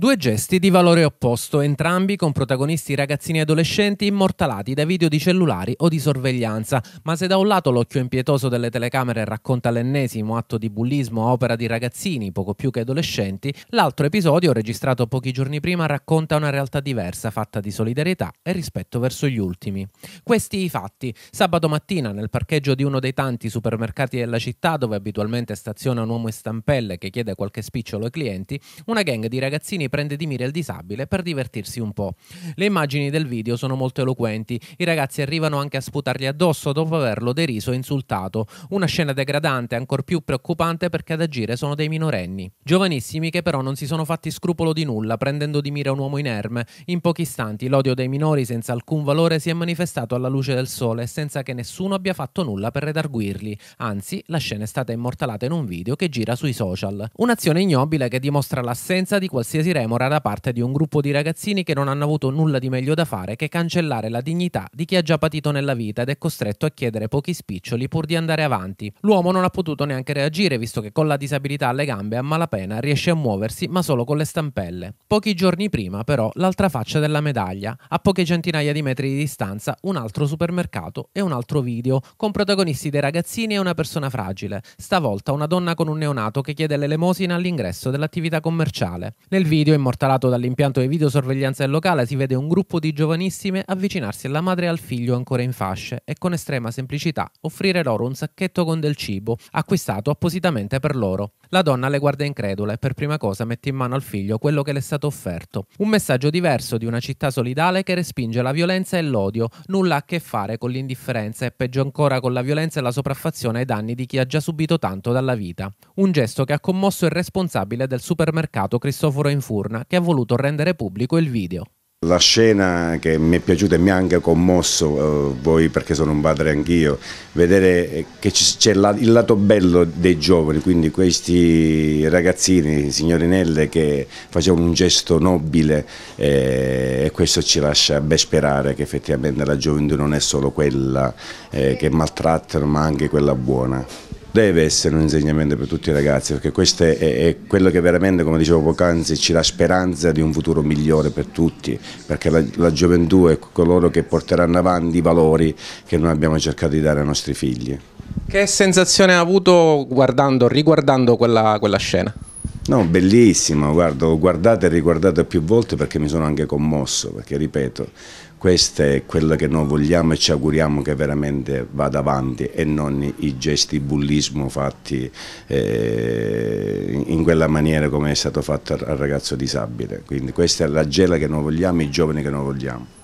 Due gesti di valore opposto, entrambi con protagonisti ragazzini e adolescenti immortalati da video di cellulari o di sorveglianza, ma se da un lato l'occhio impietoso delle telecamere racconta l'ennesimo atto di bullismo a opera di ragazzini, poco più che adolescenti, l'altro episodio, registrato pochi giorni prima, racconta una realtà diversa, fatta di solidarietà e rispetto verso gli ultimi. Questi i fatti. Sabato mattina, nel parcheggio di uno dei tanti supermercati della città, dove abitualmente staziona un uomo in stampelle che chiede qualche spicciolo ai clienti, una gang di ragazzini prende di mira il disabile per divertirsi un po'. Le immagini del video sono molto eloquenti, i ragazzi arrivano anche a sputargli addosso dopo averlo deriso e insultato, una scena degradante ancor più preoccupante perché ad agire sono dei minorenni, giovanissimi che però non si sono fatti scrupolo di nulla prendendo di mira un uomo inerme, in pochi istanti l'odio dei minori senza alcun valore si è manifestato alla luce del sole senza che nessuno abbia fatto nulla per redarguirli, anzi la scena è stata immortalata in un video che gira sui social, un'azione ignobile che dimostra l'assenza di qualsiasi regola remora da parte di un gruppo di ragazzini che non hanno avuto nulla di meglio da fare che cancellare la dignità di chi ha già patito nella vita ed è costretto a chiedere pochi spiccioli pur di andare avanti. L'uomo non ha potuto neanche reagire visto che con la disabilità alle gambe a malapena riesce a muoversi ma solo con le stampelle. Pochi giorni prima però l'altra faccia della medaglia. A poche centinaia di metri di distanza un altro supermercato e un altro video con protagonisti dei ragazzini e una persona fragile. Stavolta una donna con un neonato che chiede l'elemosina all'ingresso dell'attività commerciale. Nel video video immortalato dall'impianto di videosorveglianza del locale si vede un gruppo di giovanissime avvicinarsi alla madre e al figlio ancora in fasce e con estrema semplicità offrire loro un sacchetto con del cibo, acquistato appositamente per loro. La donna le guarda incredula e per prima cosa mette in mano al figlio quello che le è stato offerto. Un messaggio diverso di una città solidale che respinge la violenza e l'odio, nulla a che fare con l'indifferenza e peggio ancora con la violenza e la sopraffazione ai danni di chi ha già subito tanto dalla vita. Un gesto che ha commosso il responsabile del supermercato Cristoforo Info Furna che ha voluto rendere pubblico il video. La scena che mi è piaciuta e mi ha anche commosso, eh, voi perché sono un padre anch'io, vedere eh, che c'è la, il lato bello dei giovani, quindi questi ragazzini, signorinelle che facevano un gesto nobile eh, e questo ci lascia ben sperare che effettivamente la gioventù non è solo quella eh, che maltrattano ma anche quella buona deve essere un insegnamento per tutti i ragazzi perché questo è, è quello che veramente come dicevo poc'anzi ci dà speranza di un futuro migliore per tutti perché la, la, gioventù è coloro che porteranno avanti i valori che noi abbiamo cercato di dare ai nostri figli. Che sensazione ha avuto guardando, riguardando quella, quella scena? No, bellissimo, guardo, ho guardato e riguardato più volte perché mi sono anche commosso, perché ripeto, questo è quello che noi vogliamo e ci auguriamo che veramente vada avanti e non i gesti bullismo fatti eh, in quella maniera come è stato fatto al ragazzo disabile. Quindi questa è la gela che noi vogliamo, i giovani che noi vogliamo.